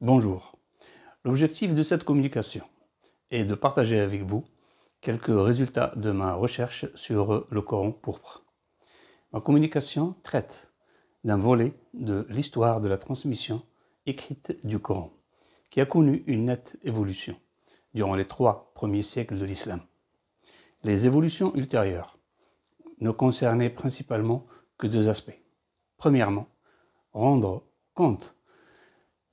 Bonjour. L'objectif de cette communication est de partager avec vous quelques résultats de ma recherche sur le Coran pourpre. Ma communication traite d'un volet de l'histoire de la transmission écrite du Coran, qui a connu une nette évolution durant les trois premiers siècles de l'islam. Les évolutions ultérieures ne concernaient principalement que deux aspects. Premièrement, rendre compte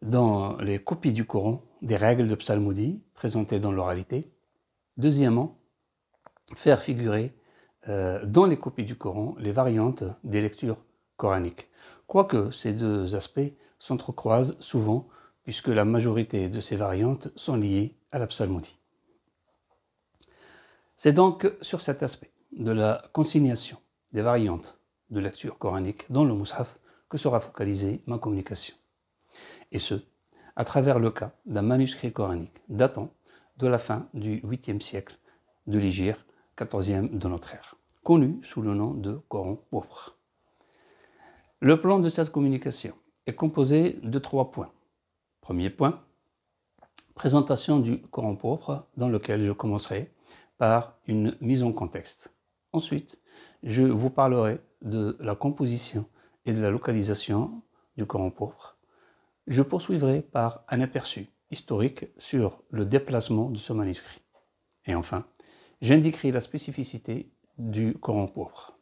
dans les copies du Coran des règles de psalmodie présentées dans l'oralité. Deuxièmement, faire figurer euh, dans les copies du Coran les variantes des lectures coraniques. Quoique ces deux aspects s'entrecroisent souvent puisque la majorité de ces variantes sont liées à la psalmodie. C'est donc sur cet aspect de la consignation des variantes de lecture coranique dans le Mus'haf que sera focalisée ma communication et ce, à travers le cas d'un manuscrit coranique datant de la fin du 8e siècle de l'Igir, 14e de notre ère, connu sous le nom de Coran pourpre. Le plan de cette communication est composé de trois points. Premier point, présentation du Coran pourpre, dans lequel je commencerai par une mise en contexte. Ensuite, je vous parlerai de la composition et de la localisation du Coran pourpre. Je poursuivrai par un aperçu historique sur le déplacement de ce manuscrit. Et enfin, j'indiquerai la spécificité du Coran pauvre.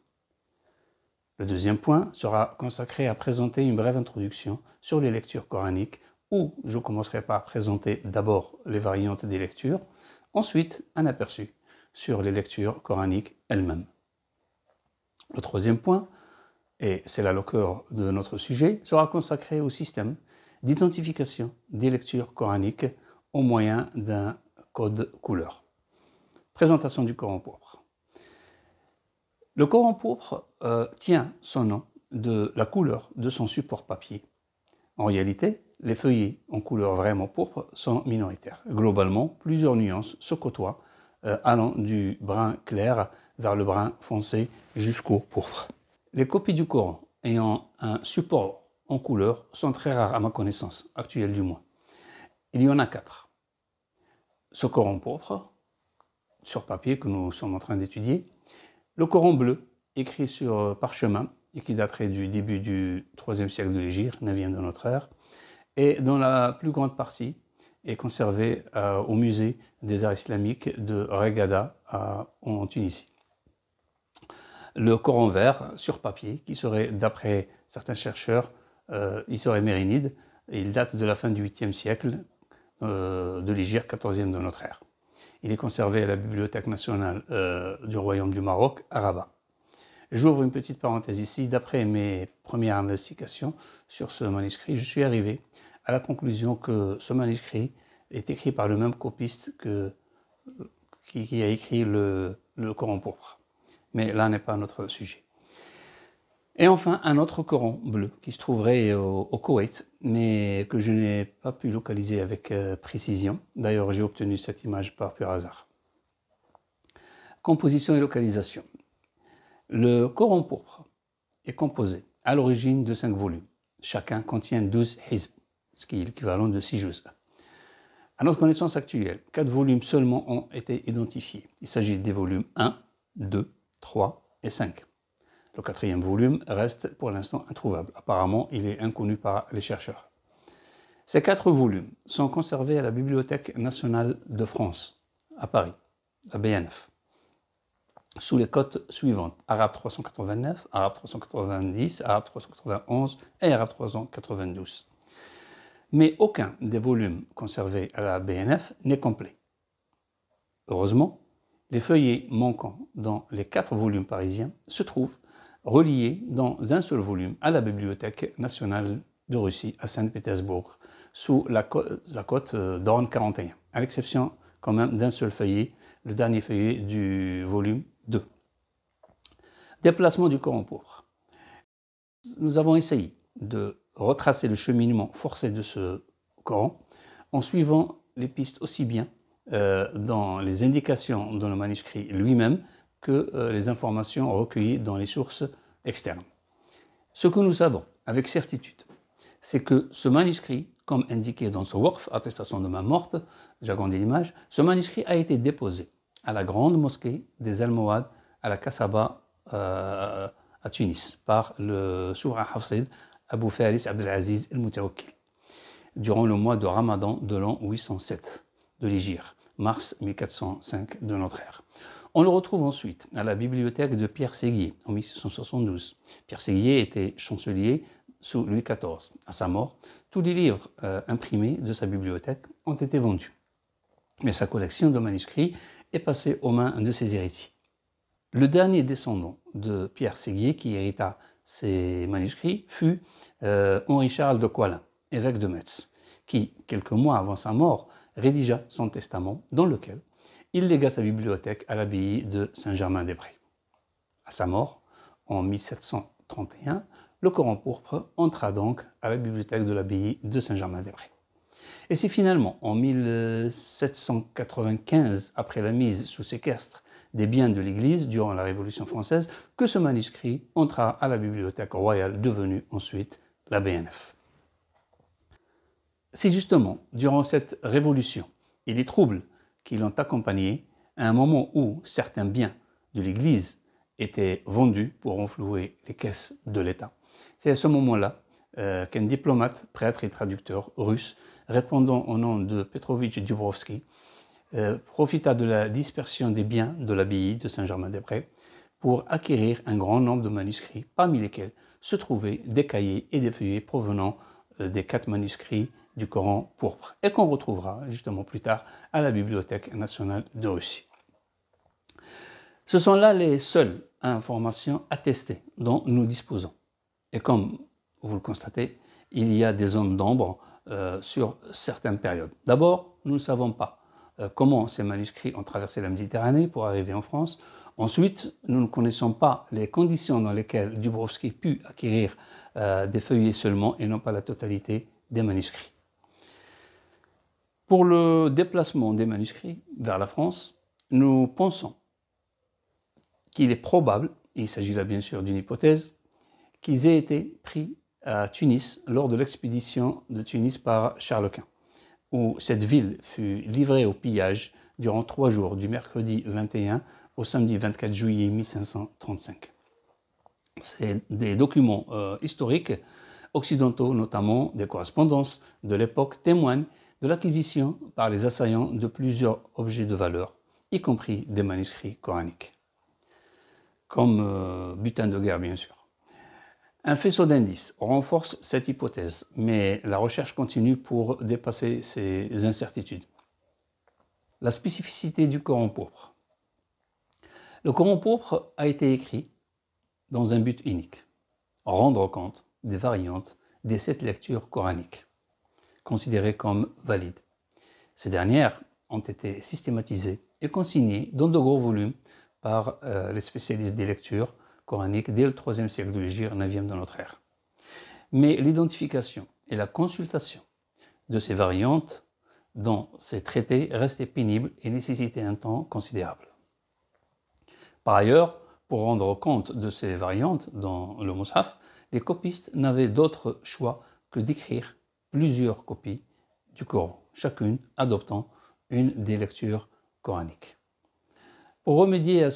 Le deuxième point sera consacré à présenter une brève introduction sur les lectures coraniques où je commencerai par présenter d'abord les variantes des lectures, ensuite un aperçu sur les lectures coraniques elles-mêmes. Le troisième point, et c'est la loqueur de notre sujet, sera consacré au système d'identification des lectures coraniques au moyen d'un code couleur. Présentation du Coran pourpre. Le Coran pourpre euh, tient son nom de la couleur de son support papier. En réalité, les feuillets en couleur vraiment pourpre sont minoritaires. Globalement, plusieurs nuances se côtoient, euh, allant du brun clair vers le brun foncé jusqu'au pourpre. Les copies du Coran ayant un support en couleur sont très rares à ma connaissance, actuelle du moins. Il y en a quatre. Ce coran pourpre, sur papier, que nous sommes en train d'étudier. Le coran bleu, écrit sur euh, parchemin et qui daterait du début du 3e siècle de l'Égypte, 9e de notre ère, et dont la plus grande partie est conservée euh, au musée des arts islamiques de regada euh, en Tunisie. Le Coran vert sur papier, qui serait, d'après certains chercheurs, euh, mérinide il date de la fin du 8e siècle, euh, de l'Igir 14e de notre ère. Il est conservé à la Bibliothèque nationale euh, du Royaume du Maroc à Rabat. J'ouvre une petite parenthèse ici. D'après mes premières investigations sur ce manuscrit, je suis arrivé à la conclusion que ce manuscrit est écrit par le même copiste qui, a écrit le, le Coran pourpre. Mais là n'est pas notre sujet. Et enfin, un autre coran bleu qui se trouverait au, Koweït, mais que je n'ai pas pu localiser avec euh, précision. D'ailleurs, j'ai obtenu cette image par pur hasard. Composition et localisation. Le coran pourpre est composé à l'origine de cinq volumes. Chacun contient 12 hizb, ce qui est l'équivalent de 6 juz. À notre connaissance actuelle, quatre volumes seulement ont été identifiés. Il s'agit des volumes 1, 2, 3 et 5. Le quatrième volume reste pour l'instant introuvable. Apparemment, il est inconnu par les chercheurs. Ces quatre volumes sont conservés à la Bibliothèque nationale de France, à Paris, la BNF, sous les cotes suivantes arabe 389, arabe 390, arabe 391 et arabe 392. Mais aucun des volumes conservés à la BNF n'est complet. Heureusement, les feuillets manquants dans les quatre volumes parisiens se trouvent relié dans un seul volume à la Bibliothèque nationale de Russie à Saint-Pétersbourg, sous la, côte cote euh, d'Orne 41, à l'exception quand même d'un seul feuillet, le dernier feuillet du volume 2. Déplacement du Coran pour Nous avons essayé de retracer le cheminement forcé de ce Coran en suivant les pistes aussi bien euh, dans les indications dans le manuscrit lui-même que euh, les informations recueillies dans les sources externes. Ce que nous savons avec certitude, c'est que ce manuscrit, comme indiqué dans ce worf, attestation de main morte, j'agrandis l'image, ce manuscrit a été déposé à la grande mosquée des Almohades à la Kassaba euh, à Tunis par le souverain Hafsid Abu Faris Abdelaziz El Mutawakil durant le mois de Ramadan de l'an 807 de l'Égypte, mars 1405 de notre ère. On le retrouve ensuite à la bibliothèque de Pierre Séguier en 1672. Pierre Séguier était chancelier sous Louis XIV. À sa mort, tous les livres euh, imprimés de sa bibliothèque ont été vendus. Mais sa collection de manuscrits est passée aux mains de ses héritiers. Le dernier descendant de Pierre Séguier qui hérita ces manuscrits fut euh, Henri-Charles de Coilin, évêque de Metz, qui, quelques mois avant sa mort, rédigea son testament dans lequel il légua sa bibliothèque à l'abbaye de Saint-Germain-des-Prés. À sa mort, en 1731, le Coran pourpre entra donc à la bibliothèque de l'abbaye de Saint-Germain-des-Prés. Et c'est finalement, en 1795, après la mise sous séquestre des biens de l'Église durant la Révolution française, que ce manuscrit entra à la bibliothèque royale devenue ensuite la BNF. C'est justement durant cette révolution et les troubles qui l'ont accompagné à un moment où certains biens de l'Église étaient vendus pour renflouer les caisses de l'État. C'est à ce moment-là euh, qu'un diplomate, prêtre et traducteur russe, répondant au nom de Petrovitch Dubrovski, euh, profita de la dispersion des biens de l'abbaye de Saint-Germain-des-Prés pour acquérir un grand nombre de manuscrits, parmi lesquels se trouvaient des cahiers et des feuillets provenant euh, des quatre manuscrits du Coran pourpre et qu'on retrouvera justement plus tard à la Bibliothèque nationale de Russie. Ce sont là les seules informations attestées dont nous disposons. Et comme vous le constatez, il y a des zones d'ombre euh, sur certaines périodes. D'abord, nous ne savons pas euh, comment ces manuscrits ont traversé la Méditerranée pour arriver en France. Ensuite, nous ne connaissons pas les conditions dans lesquelles Dubrovski put acquérir euh, des feuillets seulement et non pas la totalité des manuscrits. Pour le déplacement des manuscrits vers la France, nous pensons qu'il est probable, il s'agit là bien sûr d'une hypothèse, qu'ils aient été pris à Tunis lors de l'expédition de Tunis par Charles Quint, où cette ville fut livrée au pillage durant trois jours, du mercredi 21 au samedi 24 juillet 1535. C'est des documents euh, historiques occidentaux, notamment des correspondances de l'époque, témoignent de l'acquisition par les assaillants de plusieurs objets de valeur, y compris des manuscrits coraniques, comme euh, butin de guerre bien sûr. Un faisceau d'indices renforce cette hypothèse, mais la recherche continue pour dépasser ces incertitudes. La spécificité du Coran pourpre. Le Coran pourpre a été écrit dans un but unique, rendre compte des variantes des sept lectures coraniques considérées comme valides. Ces dernières ont été systématisées et consignées dans de gros volumes par euh, les spécialistes des lectures coraniques dès le IIIe siècle de l'Égypte, 9e de notre ère. Mais l'identification et la consultation de ces variantes dans ces traités restaient pénibles et nécessitaient un temps considérable. Par ailleurs, pour rendre compte de ces variantes dans le Mus'haf, les copistes n'avaient d'autre choix que d'écrire plusieurs copies du Coran, chacune adoptant une des lectures coraniques. Pour remédier à,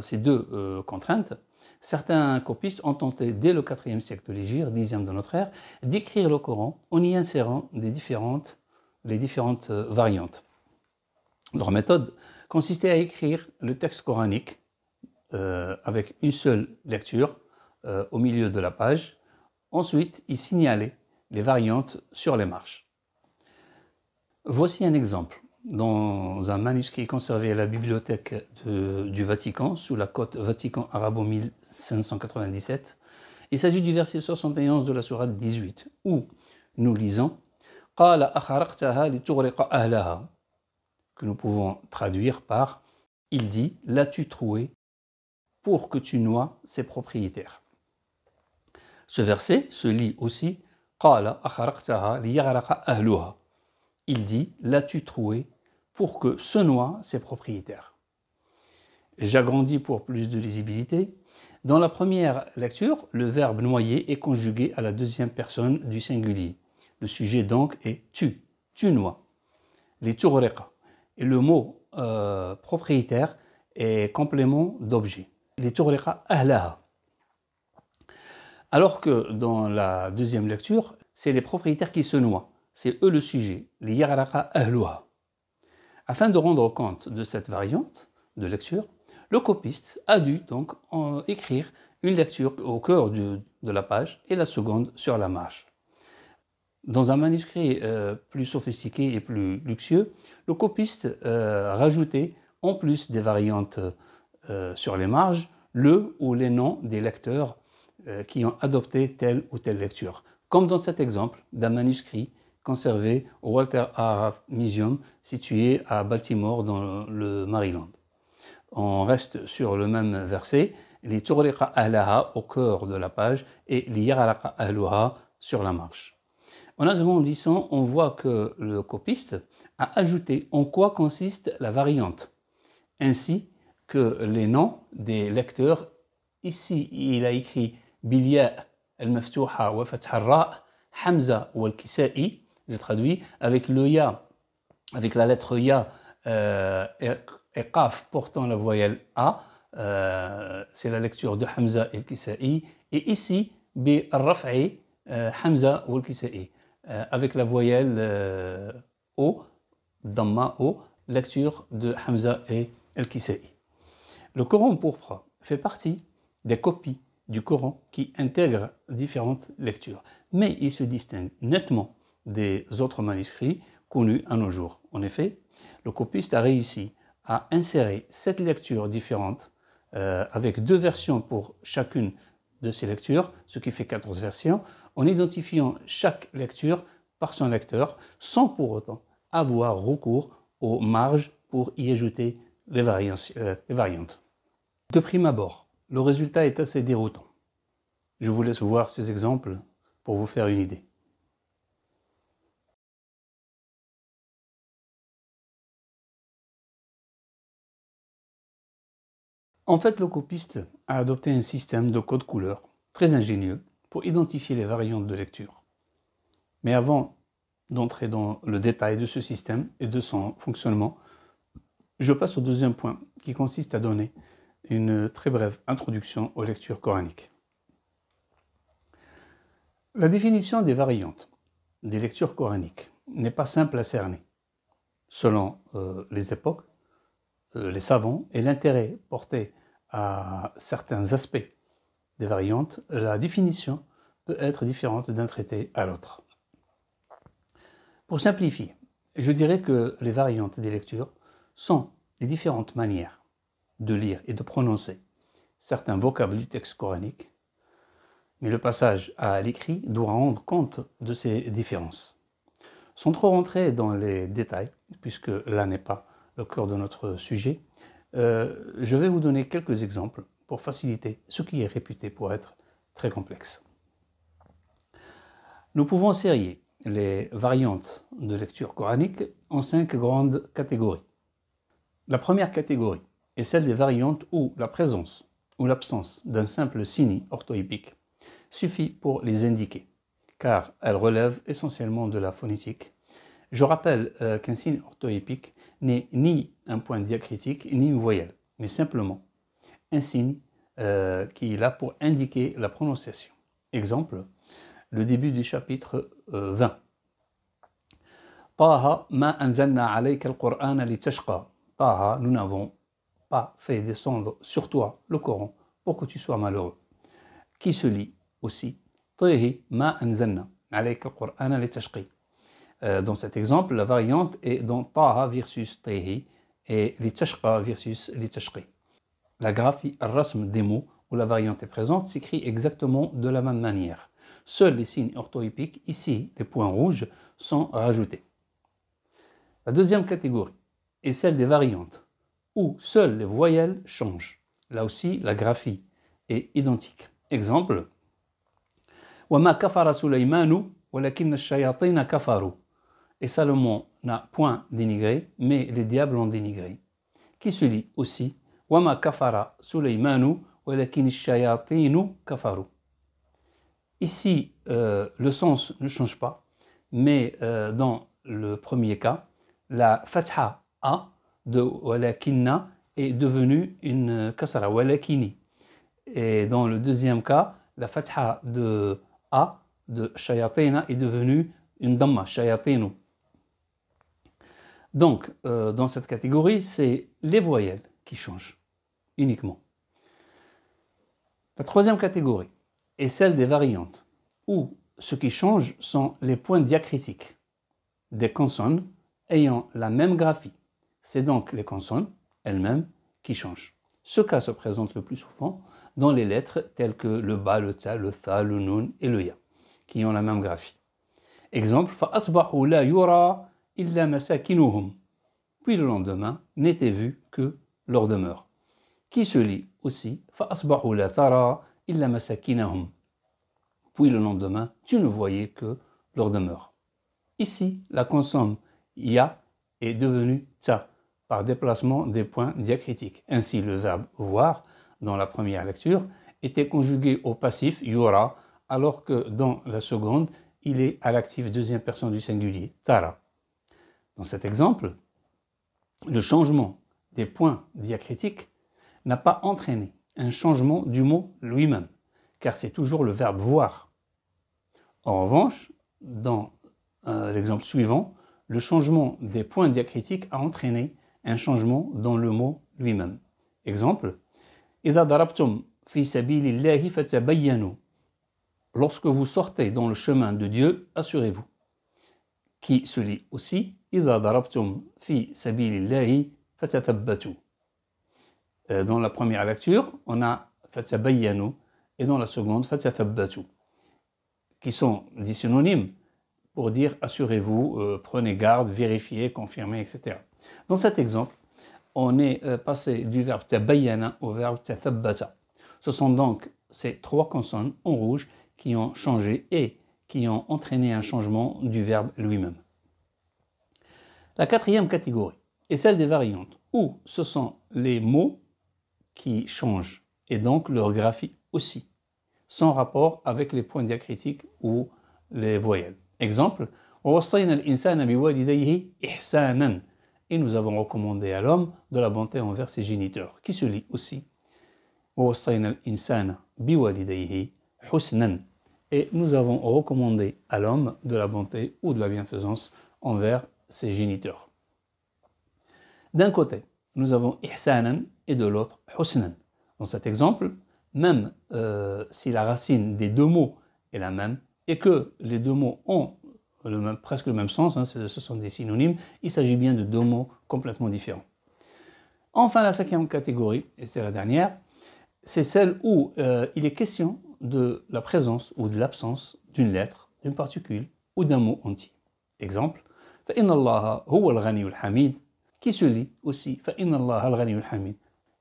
ces deux euh, contraintes, certains copistes ont tenté, dès le IVe siècle de l'Égypte, de notre ère, d'écrire le Coran en y insérant des différentes, les différentes euh, variantes. Leur méthode consistait à écrire le texte coranique euh, avec une seule lecture au milieu de la page. Ensuite, y signaler les variantes sur les marches. Voici un exemple dans un manuscrit conservé à la bibliothèque du Vatican, sous la cote Vatican Arabo 1597. Il s'agit du verset 71 de la sourate 18, où nous lisons que nous pouvons traduire par Il dit L'as-tu troué pour que tu noies ses propriétaires Ce verset se lit aussi il dit L'as-tu troué pour que se noie » ses propriétaires J'agrandis pour plus de lisibilité. Dans la première lecture, le verbe noyer est conjugué à la deuxième personne du singulier. Le sujet donc est tu, tu noies. Les Et le mot euh, propriétaire est complément d'objet. Les turreqa ahlaha. Alors que dans la deuxième lecture, c'est les propriétaires qui se noient. C'est eux le sujet, les Yaralaka ahloa. Afin de rendre compte de cette variante de lecture, le copiste a dû donc en écrire une lecture au cœur de, la page et la seconde sur la marge. Dans un manuscrit euh, plus sophistiqué et plus luxueux, le copiste euh, rajoutait, en plus des variantes euh, sur les marges, le ou les noms des lecteurs euh, qui ont adopté telle ou telle lecture. Comme dans cet exemple d'un manuscrit conservé au Walter Araf Museum situé à Baltimore dans le Maryland. On reste sur le même verset, les Turriqa alaha » au cœur de la page et les Yaralaqa sur la marche. En agrandissant, on voit que le copiste a ajouté en quoi consiste la variante, ainsi que les noms des lecteurs. Ici, il a écrit بالياء المفتوحة وفتح الراء Hamza je traduis, avec le ya, avec la lettre ya, euh, et qaf portant la voyelle a, euh, c'est la lecture de Hamza et Al-Kisa'i, et ici, euh, Hamza avec la voyelle o, damma o, lecture de Hamza et Al-Kisa'i. Le Coran pourpre fait partie des copies du Coran qui intègre différentes lectures. Mais il se distingue nettement des autres manuscrits connus à nos jours. En effet, le copiste a réussi à insérer sept lectures différentes euh, avec deux versions pour chacune de ces lectures, ce qui fait 14 versions, en identifiant chaque lecture par son lecteur, sans pour autant avoir recours aux marges pour y ajouter les, euh, variantes. De prime abord, le résultat est assez déroutant. Je vous laisse voir ces exemples pour vous faire une idée. En fait, le copiste a adopté un système de code couleur très ingénieux pour identifier les variantes de lecture. Mais avant d'entrer dans le détail de ce système et de son fonctionnement, je passe au deuxième point qui consiste à donner une très brève introduction aux lectures coraniques. La définition des variantes des lectures coraniques n'est pas simple à cerner, selon euh, les époques, euh, les savants et l'intérêt porté à certains aspects des variantes, la définition peut être différente d'un traité à l'autre. Pour simplifier, je dirais que les variantes des lectures sont les différentes manières de lire et de prononcer certains vocables du texte coranique, mais le passage à l'écrit doit rendre compte de ces différences. Sans trop rentrer dans les détails, puisque là n'est pas le cœur de notre sujet, euh, je vais vous donner quelques exemples pour faciliter ce qui est réputé pour être très complexe. Nous pouvons serrer les variantes de lecture coranique en cinq grandes catégories. La première catégorie, et celle des variantes où la présence ou l'absence d'un simple signe orthoépique suffit pour les indiquer, car elles relèvent essentiellement de la phonétique. Je rappelle euh, qu'un signe orthoépique n'est ni un point diacritique ni une voyelle, mais simplement un signe euh, qui est là pour indiquer la prononciation. Exemple, le début du chapitre 20. Euh, nous n'avons pas fait descendre sur toi le Coran pour que tu sois malheureux. Qui se lit aussi ma euh, Dans cet exemple, la variante est dans Taha versus Tehi et Litashqa versus Litashqi. La graphie rasm des mots où la variante est présente s'écrit exactement de la même manière. Seuls les signes orthoépiques, ici les points rouges, sont rajoutés. La deuxième catégorie est celle des variantes où seules les voyelles changent. Là aussi, la graphie est identique. Exemple kafara sulaymanu, kafaru » Et Salomon n'a point dénigré, mais les diables ont dénigré. Qui se lit aussi kafara sulaymanu, walakin kafaru » Ici, euh, le sens ne change pas, mais euh, dans le premier cas, la fatha a de walakinna est devenu une kasra, walakini. Et dans le deuxième cas, la fatha de A de shayatina est devenue une damma, shayatinu. Donc, euh, dans cette catégorie, c'est les voyelles qui changent uniquement. La troisième catégorie est celle des variantes, où ce qui change sont les points diacritiques des consonnes ayant la même graphie c'est donc les consonnes elles-mêmes qui changent. Ce cas se présente le plus souvent dans les lettres telles que le ba, le ta, le tha, le nun et le ya, qui ont la même graphie. Exemple, فَأَصْبَحُوا لَا yura, إِلَّا Puis le lendemain, n'était vu que leur demeure, qui se lit aussi فَأَصْبَحُوا لَا تَرَى إِلَّا Puis le lendemain, tu ne voyais que leur demeure. Ici, la consonne ya est devenue ta, par déplacement des points diacritiques. Ainsi, le verbe voir, dans la première lecture, était conjugué au passif yora, alors que dans la seconde, il est à l'actif deuxième personne du singulier, tara. Dans cet exemple, le changement des points diacritiques n'a pas entraîné un changement du mot lui-même, car c'est toujours le verbe voir. En revanche, dans euh, l'exemple suivant, le changement des points diacritiques a entraîné un changement dans le mot lui-même. Exemple, fi Lorsque vous sortez dans le chemin de Dieu, assurez-vous. Qui se lit aussi fi sabili euh, Dans la première lecture, on a fatabayyanu et dans la seconde tabbatou, qui sont des synonymes pour dire assurez-vous, euh, prenez garde, vérifiez, confirmez, etc. Dans cet exemple, on est euh, passé du verbe tabayana » au verbe tathabbata. Ce sont donc ces trois consonnes en rouge qui ont changé et qui ont entraîné un changement du verbe lui-même. La quatrième catégorie est celle des variantes, où ce sont les mots qui changent, et donc leur graphie aussi, sans rapport avec les points diacritiques ou les voyelles. Exemple, et nous avons recommandé à l'homme de la bonté envers ses géniteurs, qui se lit aussi. Et nous avons recommandé à l'homme de la bonté ou de la bienfaisance envers ses géniteurs. D'un côté, nous avons ihsanan et de l'autre husnan. Dans cet exemple, même euh, si la racine des deux mots est la même et que les deux mots ont presque le même sens, hein, ce sont des synonymes, il s'agit bien de deux mots complètement différents. Enfin, la cinquième catégorie, et c'est la dernière, c'est celle où euh, il est question de la présence ou de l'absence d'une lettre, d'une particule ou d'un mot entier. Exemple, qui se lit aussi al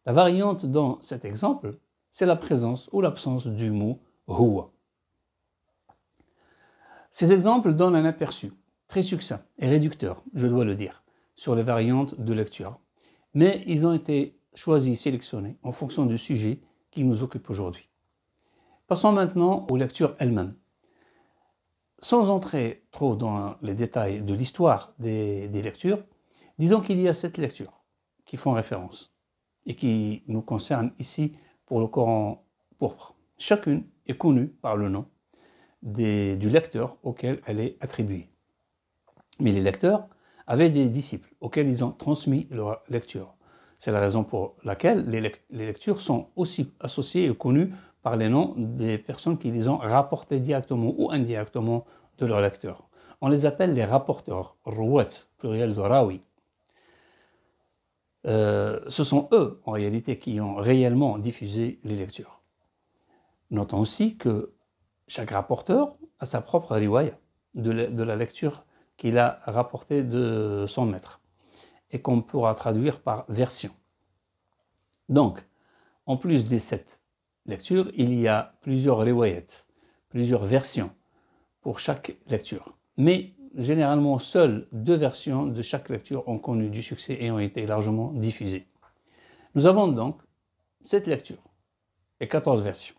La variante dans cet exemple, c'est la présence ou l'absence du mot huwa. Ces exemples donnent un aperçu très succinct et réducteur, je dois le dire, sur les variantes de lecture. Mais ils ont été choisis, sélectionnés en fonction du sujet qui nous occupe aujourd'hui. Passons maintenant aux lectures elles-mêmes. Sans entrer trop dans les détails de l'histoire des, des lectures, disons qu'il y a sept lectures qui font référence et qui nous concernent ici pour le Coran pourpre. Chacune est connue par le nom du lecteur auquel elle est attribuée. Mais les lecteurs avaient des disciples auxquels ils ont transmis leur lecture. C'est la raison pour laquelle les, lectures sont aussi associées et connues par les noms des personnes qui les ont rapportées directement ou indirectement de leur lecteur. On les appelle les rapporteurs, rouet, pluriel de rawi. Euh, ce sont eux, en réalité, qui ont réellement diffusé les lectures. Notons aussi que chaque rapporteur a sa propre riwaya de la, lecture qu'il a rapportée de son maître et qu'on pourra traduire par version. Donc, en plus des sept lectures, il y a plusieurs riwayettes, plusieurs versions pour chaque lecture. Mais généralement, seules deux versions de chaque lecture ont connu du succès et ont été largement diffusées. Nous avons donc sept lectures et 14 versions.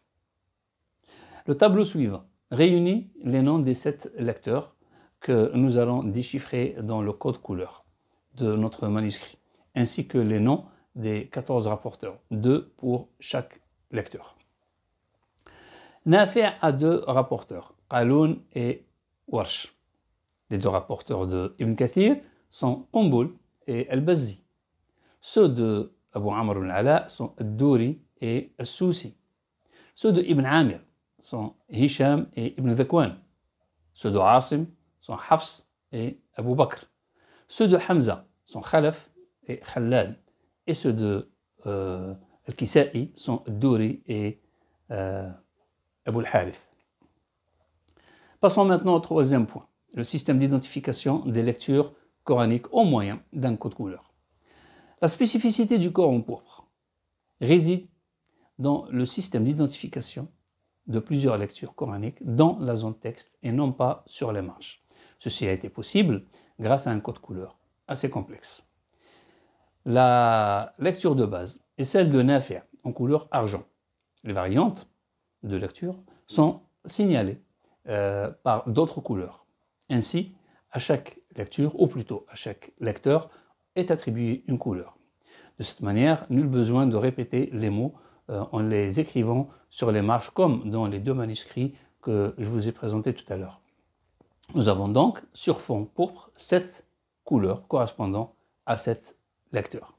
Le tableau suivant réunit les noms des sept lecteurs que nous allons déchiffrer dans le code couleur de notre manuscrit, ainsi que les noms des 14 rapporteurs, deux pour chaque lecteur. Nafi a deux rapporteurs, Qaloun et Warsh. Les deux rapporteurs de Ibn Kathir sont Qumboul et Al-Bazzi. Ceux de Abu Amr al Ala sont douri et Al-Sousi. Ceux de Ibn Amir sont Hisham et Ibn Zakwan, Ceux de Asim sont Hafs et Abu Bakr. Ceux de Hamza sont Khalaf et Khalad. Et ceux de euh, Al-Kisa'i sont Douri et euh, Abu al Passons maintenant au troisième point, le système d'identification des lectures coraniques au moyen d'un code couleur. La spécificité du Coran pourpre réside dans le système d'identification de plusieurs lectures coraniques dans la zone texte et non pas sur les marches. Ceci a été possible grâce à un code couleur assez complexe. La lecture de base est celle de Nafia en couleur argent. Les variantes de lecture sont signalées euh, par d'autres couleurs. Ainsi, à chaque lecture, ou plutôt à chaque lecteur, est attribuée une couleur. De cette manière, nul besoin de répéter les mots euh, en les écrivant sur les marches comme dans les deux manuscrits que je vous ai présentés tout à l'heure. Nous avons donc sur fond pourpre sept couleurs correspondant à cette lecture.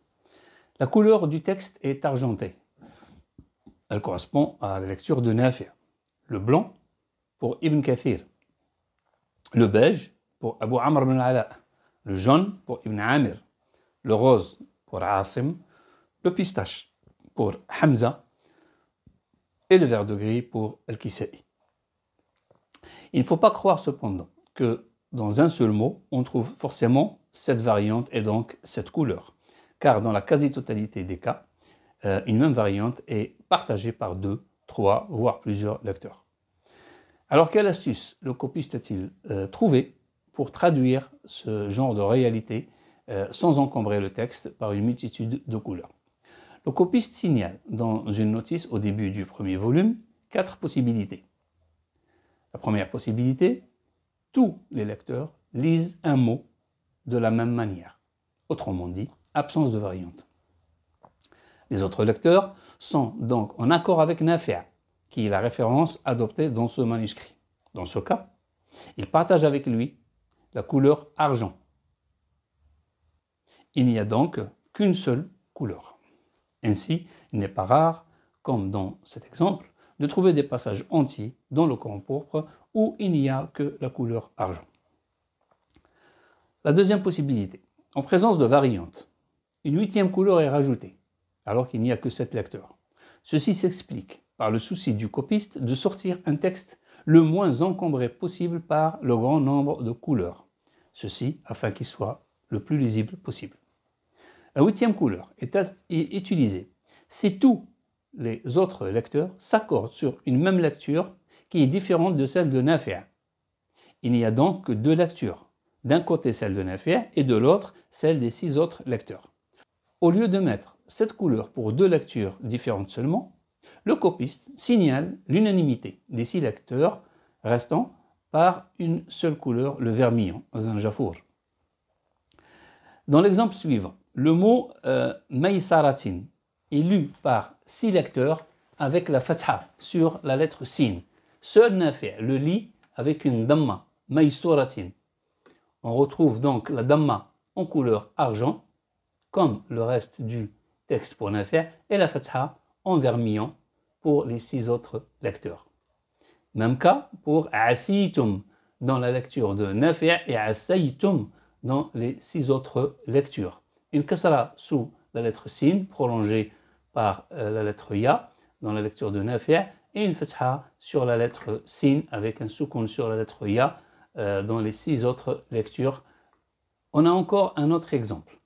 La couleur du texte est argentée. Elle correspond à la lecture de Nafi. Le blanc pour Ibn Kathir. Le beige pour Abu Amr ibn Ala. Le jaune pour Ibn Amir. Le rose pour Asim. Le pistache pour Hamza et le vert de gris pour El Kisei. Il ne faut pas croire cependant que dans un seul mot, on trouve forcément cette variante et donc cette couleur, car dans la quasi-totalité des cas, euh, une même variante est partagée par deux, trois, voire plusieurs lecteurs. Alors quelle astuce le copiste a-t-il euh, trouvé pour traduire ce genre de réalité euh, sans encombrer le texte par une multitude de couleurs le copiste signale dans une notice au début du premier volume quatre possibilités. La première possibilité, tous les lecteurs lisent un mot de la même manière, autrement dit, absence de variante. Les autres lecteurs sont donc en accord avec Naféa, qui est la référence adoptée dans ce manuscrit. Dans ce cas, ils partagent avec lui la couleur argent. Il n'y a donc qu'une seule couleur. Ainsi, il n'est pas rare, comme dans cet exemple, de trouver des passages entiers dans le corps pourpre où il n'y a que la couleur argent. La deuxième possibilité, en présence de variantes, une huitième couleur est rajoutée, alors qu'il n'y a que sept lecteurs. Ceci s'explique par le souci du copiste de sortir un texte le moins encombré possible par le grand nombre de couleurs, ceci afin qu'il soit le plus lisible possible. La huitième couleur est, utilisée si tous les autres lecteurs s'accordent sur une même lecture qui est différente de celle de Naféa. Il n'y a donc que deux lectures, d'un côté celle de Naféa et de l'autre celle des six autres lecteurs. Au lieu de mettre cette couleur pour deux lectures différentes seulement, le copiste signale l'unanimité des six lecteurs restant par une seule couleur, le vermillon, Zinjafour. Dans l'exemple suivant, le mot euh, Maïsaratin est lu par six lecteurs avec la fatha sur la lettre sin. Seul Nafi' le lit avec une damma, Maïsaratin. On retrouve donc la damma en couleur argent, comme le reste du texte pour Nafi', et la fatha en vermillon pour les six autres lecteurs. Même cas pour Asitum dans la lecture de Nafi' et Asaytum dans les six autres lectures une kasra sous la lettre sin prolongée par euh, la lettre ya dans la lecture de Nafi'a, et une fatha sur la lettre sin avec un soukoun sur la lettre ya euh, dans les six autres lectures. On a encore un autre exemple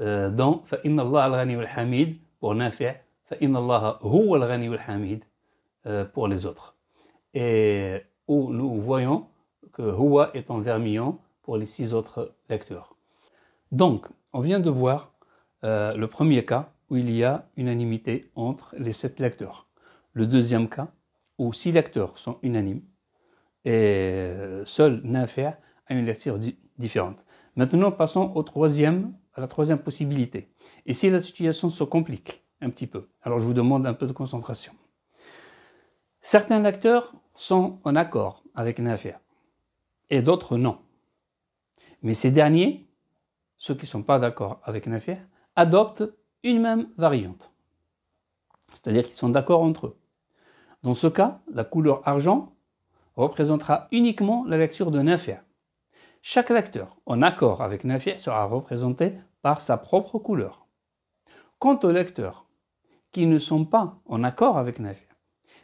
euh, dans Fa'inna Allah al-Ghani wal-Hamid pour Nafi' Fa'inna Allah huwa al-Ghani wal-Hamid pour les autres. Et où nous voyons que huwa est en vermillon pour les six autres lectures. Donc, on vient de voir euh, le premier cas où il y a unanimité entre les sept lecteurs. Le deuxième cas où six lecteurs sont unanimes et euh, seul Nafia a une lecture différente. Maintenant, passons au troisième, à la troisième possibilité. Et si la situation se complique un petit peu. Alors, je vous demande un peu de concentration. Certains lecteurs sont en accord avec Nafia et d'autres non. Mais ces derniers ceux qui ne sont pas d'accord avec Nafia adoptent une même variante. C'est-à-dire qu'ils sont d'accord entre eux. Dans ce cas, la couleur argent représentera uniquement la lecture de Nafia. Chaque lecteur en accord avec Nafia sera représenté par sa propre couleur. Quant aux lecteurs qui ne sont pas en accord avec Nafia,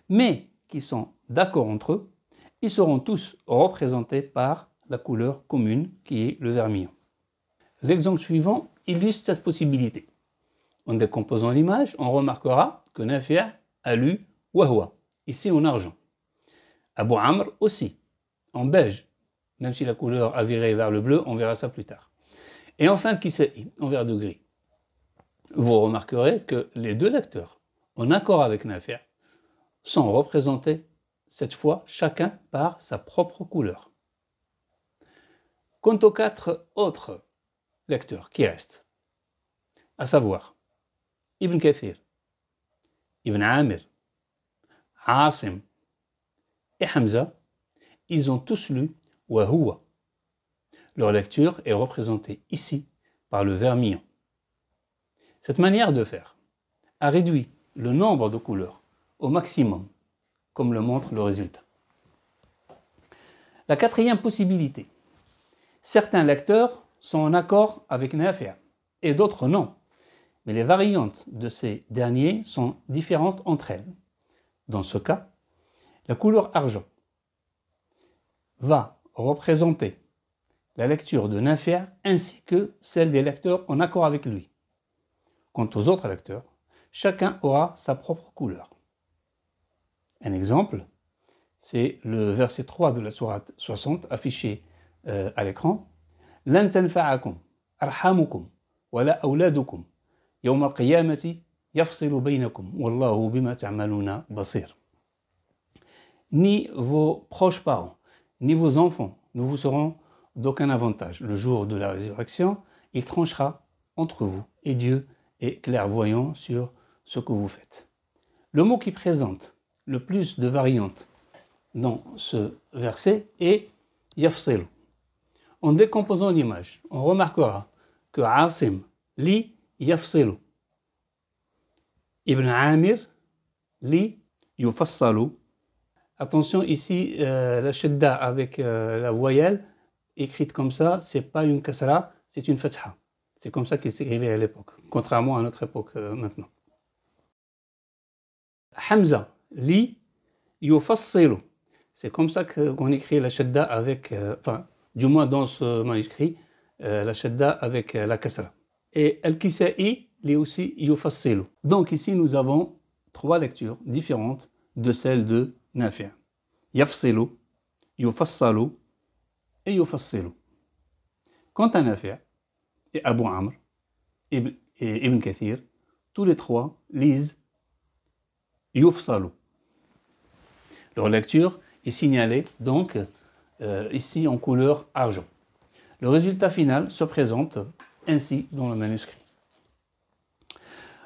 mais qui sont d'accord entre eux, ils seront tous représentés par la couleur commune qui est le vermillon. L'exemple suivant illustre cette possibilité. En décomposant l'image, on remarquera que Nafia a lu Wahwa, ici en argent. Abu Amr aussi, en beige, même si la couleur a viré vers le bleu, on verra ça plus tard. Et enfin qui sait en vert de gris. Vous remarquerez que les deux lecteurs, en accord avec Nafia, sont représentés, cette fois chacun par sa propre couleur. Quant aux quatre autres lecteurs qui restent, à savoir Ibn Kathir, Ibn Amir, Asim et Hamza, ils ont tous lu Wahoua. Leur lecture est représentée ici par le vermillon. Cette manière de faire a réduit le nombre de couleurs au maximum, comme le montre le résultat. La quatrième possibilité, certains lecteurs sont en accord avec Nafi' et d'autres non. Mais les variantes de ces derniers sont différentes entre elles. Dans ce cas, la couleur argent va représenter la lecture de Nafi' ainsi que celle des lecteurs en accord avec lui. Quant aux autres lecteurs, chacun aura sa propre couleur. Un exemple, c'est le verset 3 de la sourate 60 affiché euh, à l'écran. Ni vos proches parents, ni vos enfants ne vous seront d'aucun avantage. Le jour de la résurrection, il tranchera entre vous et Dieu est clairvoyant sur ce que vous faites. Le mot qui présente le plus de variantes dans ce verset est yafselu. En décomposant l'image, on remarquera que Asim li yafsilu. Ibn Amir li yufassalu. Attention ici, euh, la shadda avec euh, la voyelle écrite comme ça, c'est pas une kasra, c'est une fatha. C'est comme ça qu'il s'écrivait à l'époque, contrairement à notre époque euh, maintenant. Hamza li yufassilu. C'est comme ça qu'on écrit la shadda avec, du moins dans ce manuscrit, euh, la shadda avec euh, la kasra. Et Al-Kisa'i, il est aussi Yufassilu. Donc ici, nous avons trois lectures différentes de celle de Nafi'a. Yafsilu, Yufassalu et Yufassilu. Quant à Nafi'a et Abu Amr et Ibn Kathir, tous les trois lisent Yufsalu. Leur lecture est signalée donc euh, ici en couleur argent. Le résultat final se présente ainsi dans le manuscrit.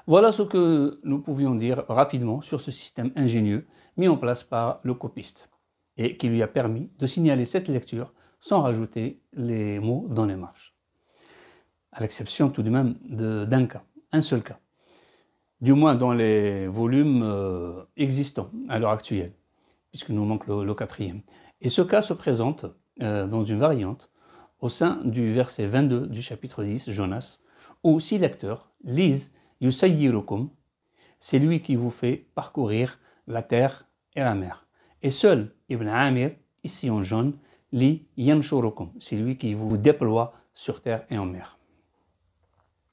Voilà ce que nous pouvions dire rapidement sur ce système ingénieux mis en place par le copiste et qui lui a permis de signaler cette lecture sans rajouter les mots dans les marches, À l'exception tout de même d'un cas, un seul cas, du moins dans les volumes euh, existants à l'heure actuelle, puisque nous manque le quatrième. Et ce cas se présente euh, dans une variante au sein du verset 22 du chapitre 10, Jonas, où si l'acteur lisent « Yusayyirukum, c'est lui qui vous fait parcourir la terre et la mer. Et seul Ibn Amir, ici en jaune, lit c'est lui qui vous déploie sur terre et en mer.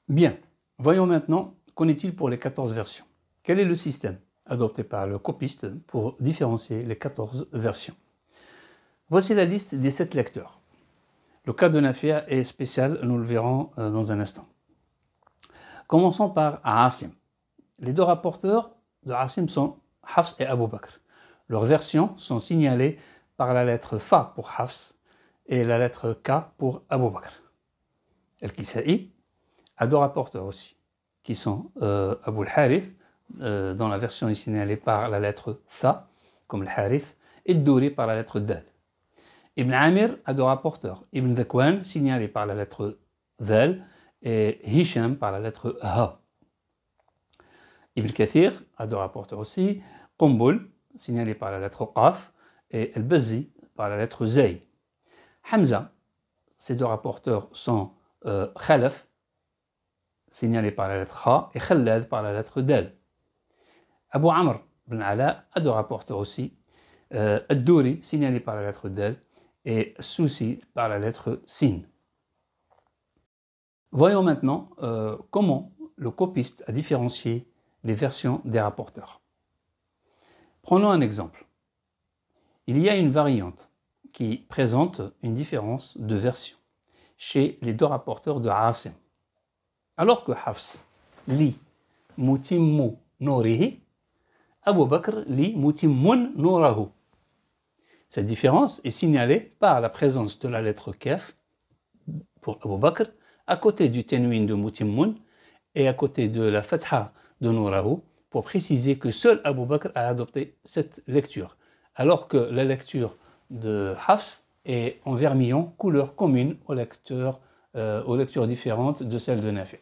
Bien, voyons maintenant qu'en est-il pour les 14 versions. Quel est le système adopté par le copiste pour différencier les 14 versions Voici la liste des sept lecteurs. Le cas de Nafia est spécial, nous le verrons euh, dans un instant. Commençons par Asim. Les deux rapporteurs de Asim sont Hafs et Abu Bakr. Leurs versions sont signalées par la lettre Fa pour Hafs et la lettre K pour Abu Bakr. El-Kisa'i a deux rapporteurs aussi, qui sont abou euh, Abu al-Harith, euh, dont la version est signalée par la lettre Fa comme le Harith, et Doré par la lettre Dal. Ibn Amir a deux rapporteurs. Ibn Dhakwan, signalé par la lettre Dhal, et Hisham par la lettre Ha. Ibn Kathir a deux rapporteurs aussi. Qumbul, signalé par la lettre Qaf, et al Bazi par la lettre Zay. Hamza, ces deux rapporteurs sont euh, Khalaf, signalé par la lettre Kha, et Khalad par la lettre Del. Abu Amr ibn Ala a deux rapporteurs aussi. Euh, signalé par la lettre Dal, et souci par la lettre sin. Voyons maintenant euh, comment le copiste a différencié les versions des rapporteurs. Prenons un exemple. Il y a une variante qui présente une différence de version chez les deux rapporteurs de Hafs. Alors que Hafs lit Mutimmu Norihi, Abu Bakr lit Mutimmun Norahu. Cette différence est signalée par la présence de la lettre Kef pour Abu Bakr à côté du tenuin de Mutimun et à côté de la Fatha de Nourahu pour préciser que seul Abu Bakr a adopté cette lecture, alors que la lecture de Hafs est en vermillon, couleur commune aux euh, aux lectures différentes de celle de Nafi'.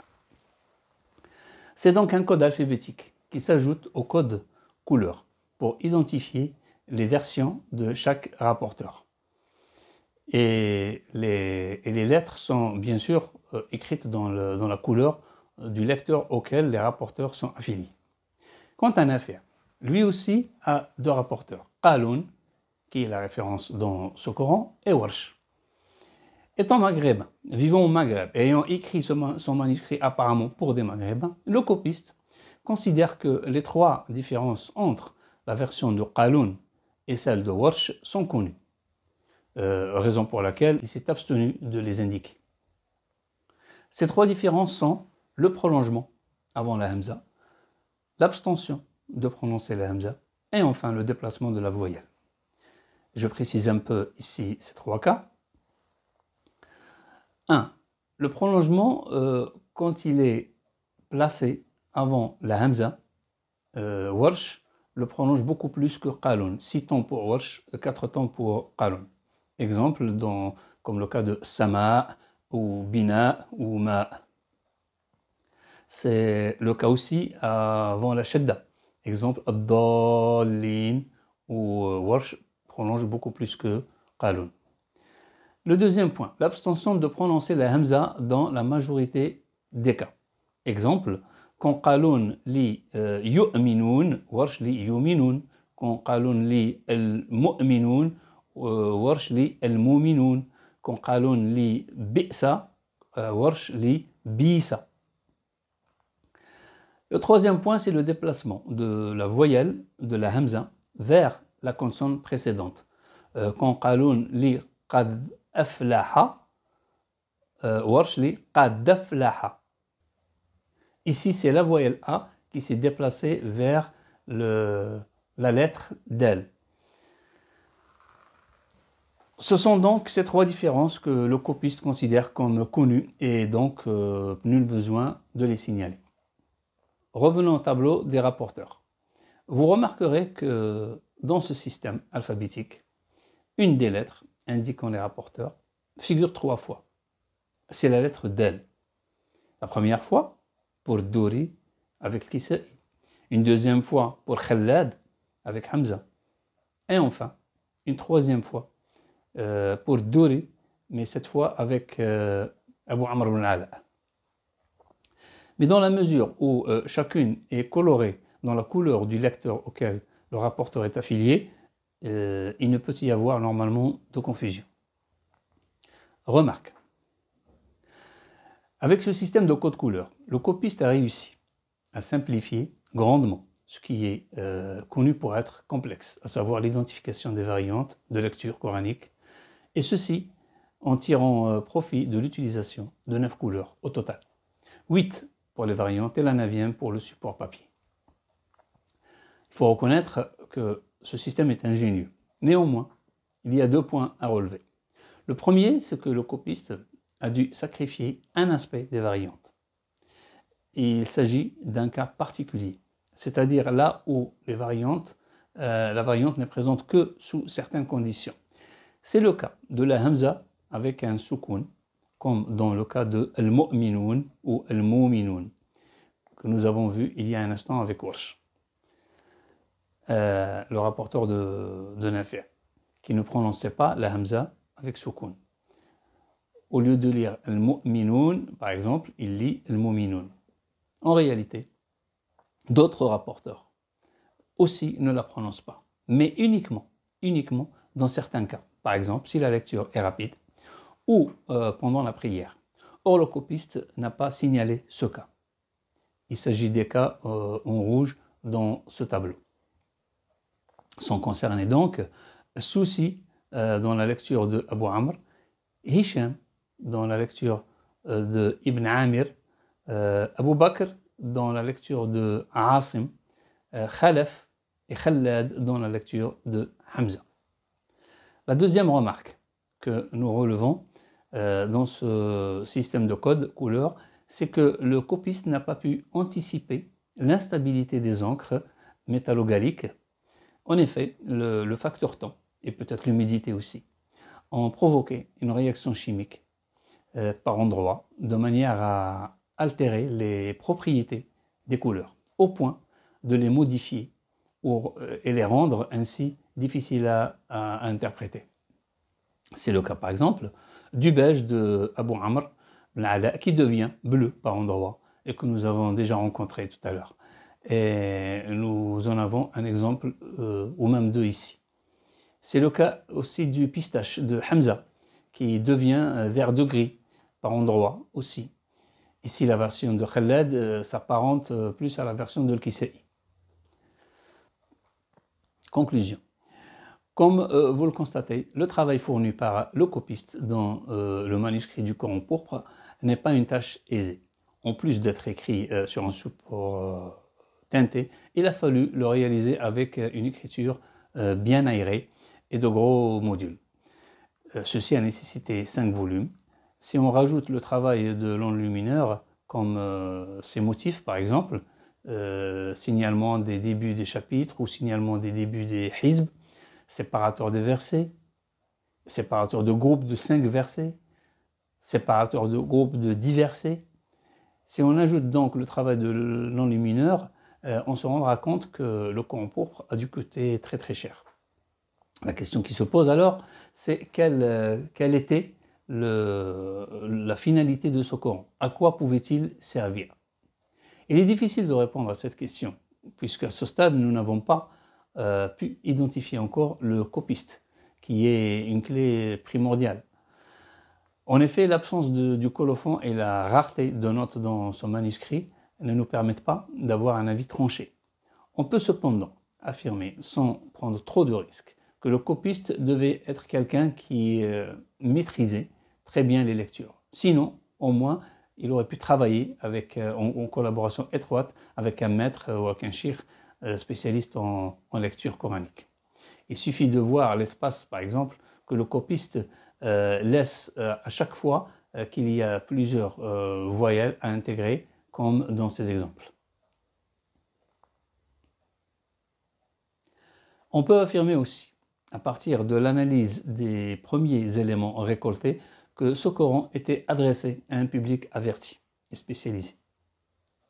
C'est donc un code alphabétique qui s'ajoute au code couleur pour identifier les versions de chaque rapporteur. Et les, lettres sont bien sûr euh, écrites dans, la couleur euh, du lecteur auquel les rapporteurs sont affiliés. Quant à Nafia, lui aussi a deux rapporteurs, Qaloun qui est la référence dans ce Coran, et Warsh. Étant maghrébin, vivant au Maghreb ayant écrit son manuscrit apparemment pour des maghrébins, le copiste considère que les trois différences entre la version de Qaloun et celle de Warsh sont connues, euh, raison pour laquelle il s'est abstenu de les indiquer. Ces trois différences sont le prolongement avant la Hamza, l'abstention de prononcer la Hamza et enfin le déplacement de la voyelle. Je précise un peu ici ces trois cas. 1. Le prolongement, euh, quand il est placé avant la Hamza, euh, le prononce beaucoup plus que qalun. Six temps pour warsh, euh, quatre temps pour qalun. Exemple, comme le cas de sama ou bina ou ma. C'est le cas aussi avant la shadda. Exemple, ad ou euh, warsh prononce beaucoup plus que qalun. Le deuxième point, l'abstention de prononcer la hamza dans la majorité des cas. Exemple, qun qalun li yu'minun warsh li yu'minun li al mu'minun warsh li al mu'minun qun li bi'sa warsh li bi'sa le troisième point c'est le déplacement de la voyelle de la hamza vers la consonne precedente euh, qun qalun li qad aflaha euh, warsh li qad Ici, c'est la voyelle A qui s'est déplacée vers la lettre del. Ce sont donc ces trois différences que le copiste considère comme connues et donc euh, nul besoin de les signaler. Revenons au tableau des rapporteurs. Vous remarquerez que dans ce système alphabétique, une des lettres indiquant les rapporteurs figure trois fois. C'est la lettre del. La première fois, pour Douri avec Kisa'i. Une deuxième fois pour Khalad avec Hamza. Et enfin, une troisième fois euh, pour Douri, mais cette fois avec euh, Abu Amr ibn Ala. Mais dans la mesure où euh, chacune est colorée dans la couleur du lecteur auquel le rapporteur est affilié, il ne peut y avoir normalement de confusion. Remarque. Avec ce système de code couleur, le copiste a réussi à simplifier grandement ce qui est euh, connu pour être complexe, à savoir l'identification des variantes de lecture coranique, et ceci en tirant euh, profit de l'utilisation de neuf couleurs au total. 8 pour les variantes et la neuvième pour le support papier. Il faut reconnaître que ce système est ingénieux. Néanmoins, il y a deux points à relever. Le premier, c'est que le copiste a dû sacrifier un aspect des variantes. il s'agit d'un cas particulier, c'est-à-dire là où les variantes, euh, la variante n'est présente que sous certaines conditions. C'est le cas de la hamza avec un soukoun, comme dans le cas de al-mu'minun ou al-mu'minun, que nous avons vu il y a un instant avec Walsh, euh, le rapporteur de, de qui ne prononçait pas la hamza avec soukoun. Au lieu de lire mot muminun par exemple, il lit mot muminun En réalité, d'autres rapporteurs aussi ne la prononcent pas, mais uniquement, uniquement dans certains cas. Par exemple, si la lecture est rapide ou euh, pendant la prière. Or, le copiste n'a pas signalé ce cas. Il s'agit des cas euh, en rouge dans ce tableau. Sont concernés donc souci euh, dans la lecture de Abu Amr, Hisham dans la lecture euh, de Ibn Amir, euh, Abu Bakr dans la lecture de Asim, euh, Khalaf et Khaled dans la lecture de Hamza. La deuxième remarque que nous relevons dans ce système de code couleur, c'est que le copiste n'a pas pu anticiper l'instabilité des encres métallogaliques. En effet, le facteur temps, et peut-être l'humidité aussi, ont provoqué une réaction chimique euh, par endroit, de manière à altérer les propriétés des couleurs, au point de les modifier ou euh, et les rendre ainsi difficiles à, interpréter. C'est le cas par exemple du beige de Abu Amr qui devient bleu par endroit et que nous avons déjà rencontré tout à l'heure. Et nous en avons un exemple euh, ou même deux ici. C'est le cas aussi du pistache de Hamza qui devient euh, vert de gris par endroits aussi. Ici, la version de Khaled euh, s'apparente euh, plus à la version de al Conclusion. Comme vous le constatez, le travail fourni par le copiste dans le manuscrit du Coran pourpre n'est pas une tâche aisée. En plus d'être écrit sur un support teinté, il a fallu le réaliser avec une écriture bien aérée et de gros modules. Euh, ceci a nécessité 5 volumes. Si on rajoute le travail de l'enlumineur, comme euh, ses motifs par exemple, euh, signalement des débuts des chapitres ou signalement des débuts des hizb, séparateur des versets, séparateur de groupes de cinq versets, séparateur de groupes de dix versets. Si on ajoute donc le travail de l'enlumineur, on se rendra compte que le en pourpre a dû coûter très très cher. La question qui se pose alors, c'est quelle, euh, était la finalité de ce Coran À quoi pouvait-il servir Il est difficile de répondre à cette question, puisqu'à ce stade, nous n'avons pas euh, pu identifier encore le copiste, qui est une clé primordiale. En effet, l'absence du colophon et la rareté de notes dans son manuscrit ne nous permettent pas d'avoir un avis tranché. On peut cependant affirmer, sans prendre trop de risques, que le copiste devait être quelqu'un qui euh, maîtrisait très bien les lectures. Sinon, au moins, il aurait pu travailler avec, euh, en, collaboration étroite avec un maître ou avec un shir euh, spécialiste en, lecture coranique. Il suffit de voir l'espace, par exemple, que le copiste laisse à chaque fois qu'il y a plusieurs voyelles à intégrer, comme dans ces exemples. On peut affirmer aussi à partir de l'analyse des premiers éléments récoltés que ce Coran était adressé à un public averti et spécialisé.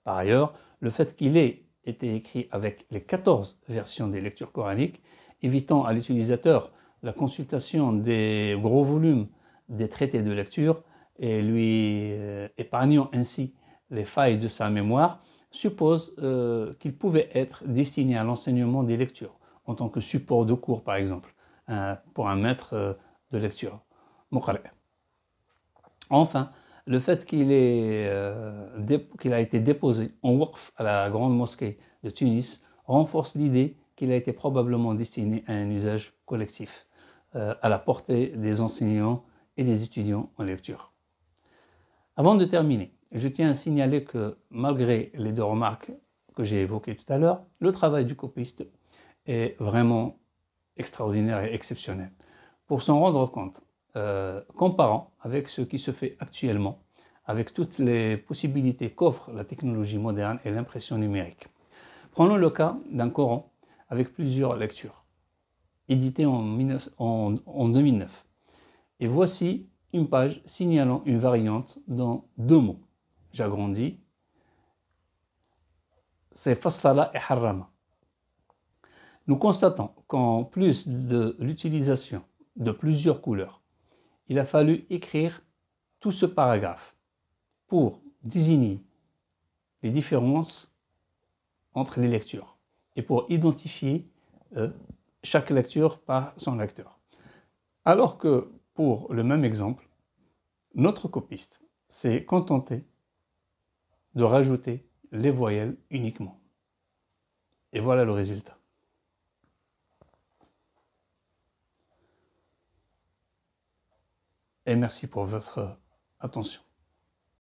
Par ailleurs, le fait qu'il ait été écrit avec les 14 versions des lectures coraniques, évitant à l'utilisateur la consultation des gros volumes des traités de lecture et lui euh, épargnant ainsi les failles de sa mémoire, suppose euh, qu'il pouvait être destiné à l'enseignement des lectures en tant que support de cours, par exemple, euh, pour un maître euh, de lecture. Enfin, le fait euh, qu'il a été déposé en waqf à la grande mosquée de Tunis renforce l'idée qu'il a été probablement destiné à un usage collectif, à la portée des enseignants et des étudiants en lecture. Avant de terminer, je tiens à signaler que malgré les deux remarques que j'ai évoquées tout à l'heure, le travail du copiste est vraiment extraordinaire et exceptionnel. Pour s'en rendre compte, euh, comparant avec ce qui se fait actuellement, avec toutes les possibilités qu'offre la technologie moderne et l'impression numérique. Prenons le cas d'un Coran avec plusieurs lectures, édité en, 2009. Et voici une page signalant une variante dans deux mots. J'agrandis. C'est Fassala et Harrama. Nous constatons qu'en plus de l'utilisation de plusieurs couleurs, il a fallu écrire tout ce paragraphe pour désigner les différences entre les lectures et pour identifier euh, chaque lecture par son lecteur. Alors que pour le même exemple, notre copiste s'est contenté de rajouter les voyelles uniquement. Et voilà le résultat. et merci pour votre attention.